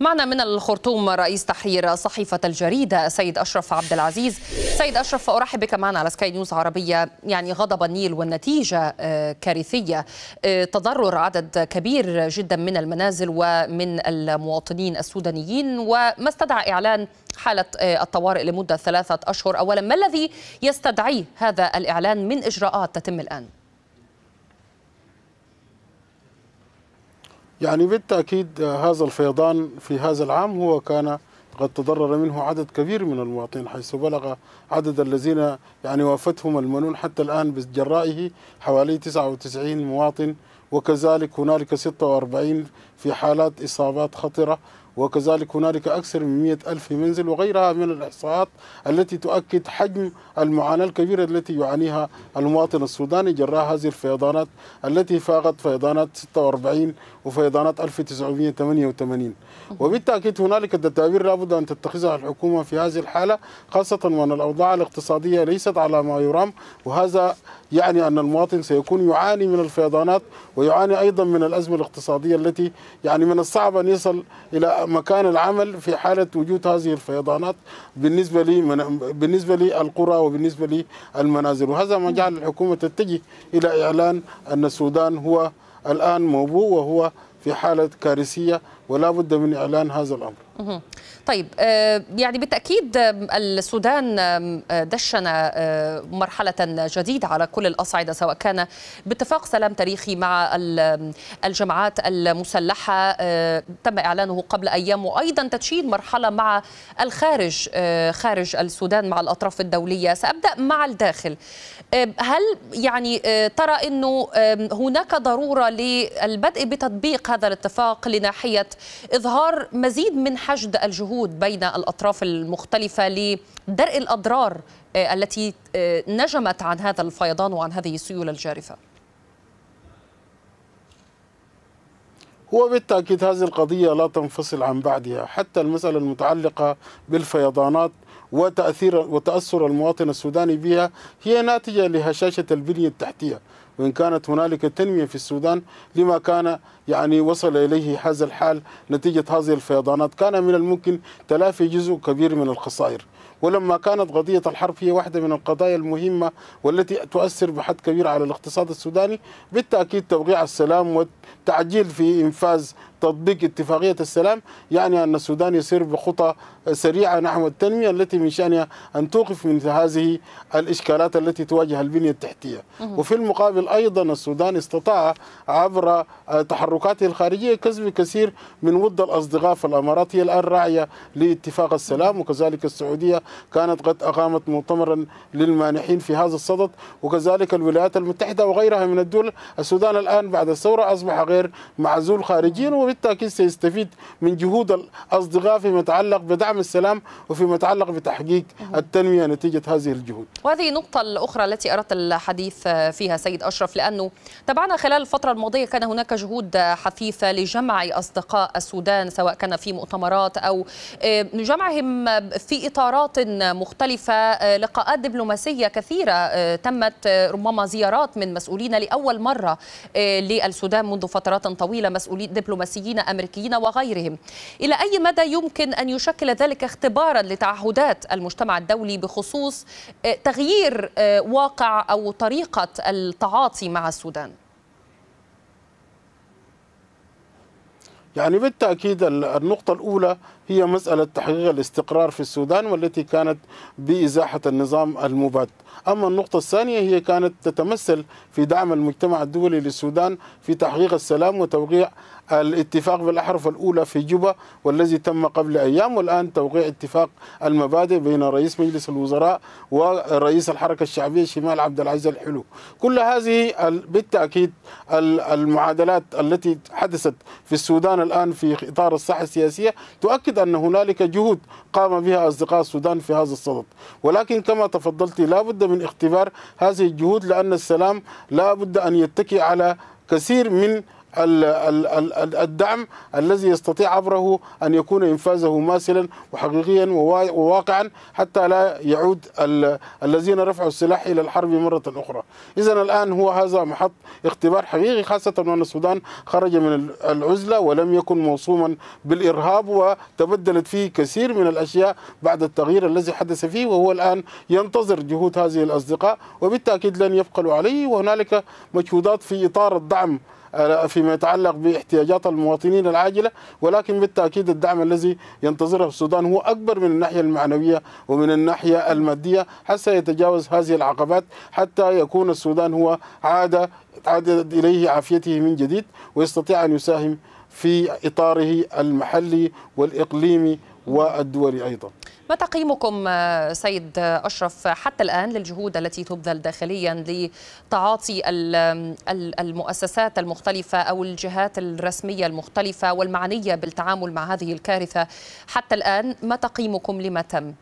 معنا من الخرطوم رئيس تحرير صحيفة الجريدة سيد أشرف عبد العزيز سيد أشرف أرحب بك معنا على سكاي نيوز عربية يعني غضب النيل والنتيجة آه، كارثية آه، تضرر عدد كبير جدا من المنازل ومن المواطنين السودانيين وما استدعى إعلان حالة آه، الطوارئ لمدة ثلاثة أشهر أولا ما الذي يستدعيه هذا الإعلان من إجراءات تتم الآن؟ يعني بالتأكيد هذا الفيضان في هذا العام هو كان قد تضرر منه عدد كبير من المواطنين حيث بلغ عدد الذين يعني وافتهم المنون حتى الآن بجرائه حوالي 99 مواطن وكذلك هنالك 46 في حالات إصابات خطرة وكذلك هنالك أكثر من مئة ألف منزل وغيرها من الإحصاءات التي تؤكد حجم المعاناة الكبيرة التي يعانيها المواطن السوداني جراء هذه الفيضانات التي فاقت فيضانات 46 وفيضانات 1988 وبالتأكيد هنالك التدابير لابد أن تتخذها الحكومة في هذه الحالة خاصة وأن الأوضاع الاقتصادية ليست على ما يرام وهذا يعني أن المواطن سيكون يعاني من الفيضانات ويعاني أيضا من الأزمة الاقتصادية التي يعني من الصعب أن يصل إلى مكان العمل في حالة وجود هذه الفيضانات بالنسبة لي من بالنسبة لي القرى وبالنسبة لي المنازل وهذا ما جعل الحكومة تتجه إلى إعلان أن السودان هو الآن موبوء وهو في حالة كارثية ولا بد من إعلان هذا الأمر طيب آه، يعني بالتأكيد السودان آه، دشن آه، مرحلة جديدة على كل الأصعدة سواء كان باتفاق سلام تاريخي مع الجماعات المسلحة تم إعلانه قبل أيام وأيضا تدشين مرحلة مع الخارج خارج السودان مع الأطراف الدولية سأبدأ مع الداخل هل يعني ترى أنه هناك ضرورة للبدء بتطبيق هذا الاتفاق لناحية إظهار مزيد من حشد الجهود بين الأطراف المختلفة لدرء الأضرار آه، التي آه، نجمت عن هذا الفيضان وعن هذه السيولة الجارفة هو بالتأكيد هذه القضية لا تنفصل عن بعدها حتى المسألة المتعلقة بالفيضانات وتأثير وتأثر المواطن السوداني بها هي ناتجة لهشاشة البنية التحتية وإن كانت هنالك تنمية في السودان لما كان يعني وصل إليه هذا الحال نتيجة هذه الفيضانات كان من الممكن تلافي جزء كبير من الخسائر ولما كانت قضية الحرب هي واحدة من القضايا المهمة والتي تؤثر بحد كبير على الاقتصاد السوداني بالتأكيد توقيع السلام والتعجيل في إنفاذ تطبيق اتفاقية السلام يعني أن السودان يسير بخطى سريعة نحو التنمية التي من شأنها أن توقف من هذه الإشكالات التي تواجه البنية التحتية وفي المقابل أيضا السودان استطاع عبر آه، تحركاته الخارجية كسب كثير من ود الأصدقاء في الأمارات هي الآن راعية لاتفاق السلام وكذلك السعودية كانت قد أقامت مؤتمرا للمانحين في هذا الصدد وكذلك الولايات المتحدة وغيرها من الدول السودان الآن بعد الثورة أصبح غير معزول خارجيا وبالتأكيد سيستفيد من جهود الأصدقاء فيما يتعلق بدعم السلام وفيما يتعلق بتحقيق التنمية نتيجة هذه الجهود وهذه النقطة الأخرى التي أردت الحديث فيها سيد أشرف لأنه تابعنا خلال الفترة الماضية كان هناك جهود حثيثة لجمع أصدقاء السودان سواء كان في مؤتمرات أو آه، جمعهم في إطارات مواطن مختلفة آه، لقاءات دبلوماسية كثيرة آه، تمت آه، ربما زيارات من مسؤولين لأول مرة للسودان منذ فترات طويلة مسؤولين دبلوماسيين أمريكيين وغيرهم إلى أي مدى يمكن أن يشكل ذلك اختبارا لتعهدات المجتمع الدولي بخصوص تغيير واقع أو طريقة التعاطي مع السودان؟ يعني بالتأكيد النقطة الأولى هي مسألة تحقيق الاستقرار في السودان والتي كانت بإزاحة النظام المباد أما النقطة الثانية هي كانت تتمثل في دعم المجتمع الدولي للسودان في تحقيق السلام وتوقيع الاتفاق بالأحرف الأولى في جوبا والذي تم قبل أيام والآن توقيع اتفاق المبادئ بين رئيس مجلس الوزراء ورئيس الحركة الشعبية شمال عبد العزيز الحلو كل هذه بالتأكيد المعادلات التي حدثت في السودان الآن في إطار الصحة السياسية تؤكد أكيد أن هنالك جهود قام بها أصدقاء السودان في هذا الصدد ولكن كما تفضلت لا بد من اختبار هذه الجهود لأن السلام لا بد أن يتكي على كثير من الدعم الذي يستطيع عبره أن يكون إنفاذه ماثلا وحقيقيا وواقعا حتى لا يعود الذين رفعوا السلاح إلى الحرب مرة أخرى إذا الآن هو هذا محط اختبار حقيقي خاصة أن السودان خرج من العزلة ولم يكن موصوما بالإرهاب وتبدلت فيه كثير من الأشياء بعد التغيير الذي حدث فيه وهو الآن ينتظر جهود هذه الأصدقاء وبالتأكيد لن يفقلوا عليه وهنالك مجهودات في إطار الدعم آه، فيما يتعلق باحتياجات المواطنين العاجله ولكن بالتاكيد الدعم الذي ينتظره السودان هو اكبر من الناحيه المعنويه ومن الناحيه الماديه حتى يتجاوز هذه العقبات حتى يكون السودان هو عاد عادت اليه عافيته من جديد ويستطيع ان يساهم في اطاره المحلي والاقليمي والدولي ايضا ما تقييمكم آه، سيد أشرف حتى الآن للجهود التي تبذل داخليا لتعاطي المؤسسات المختلفة أو الجهات الرسمية المختلفة والمعنية بالتعامل مع هذه الكارثة حتى الآن ما تقييمكم لما تم؟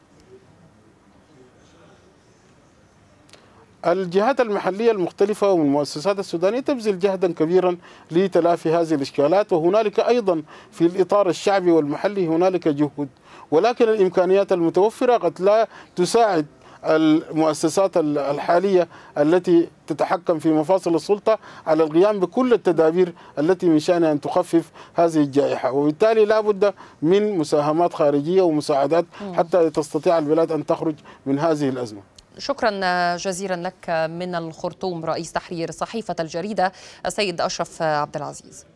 الجهات المحلية المختلفة والمؤسسات السودانية تبذل جهدا كبيرا لتلافي هذه الإشكالات وهنالك أيضا في الإطار الشعبي والمحلي هنالك جهود ولكن الإمكانيات المتوفرة قد لا تساعد المؤسسات الحالية التي تتحكم في مفاصل السلطة على القيام بكل التدابير التي من شأنها أن تخفف هذه الجائحة وبالتالي لا بد من مساهمات خارجية ومساعدات حتى تستطيع البلاد أن تخرج من هذه الأزمة شكرا جزيلا لك من الخرطوم رئيس تحرير صحيفة الجريدة السيد أشرف عبد العزيز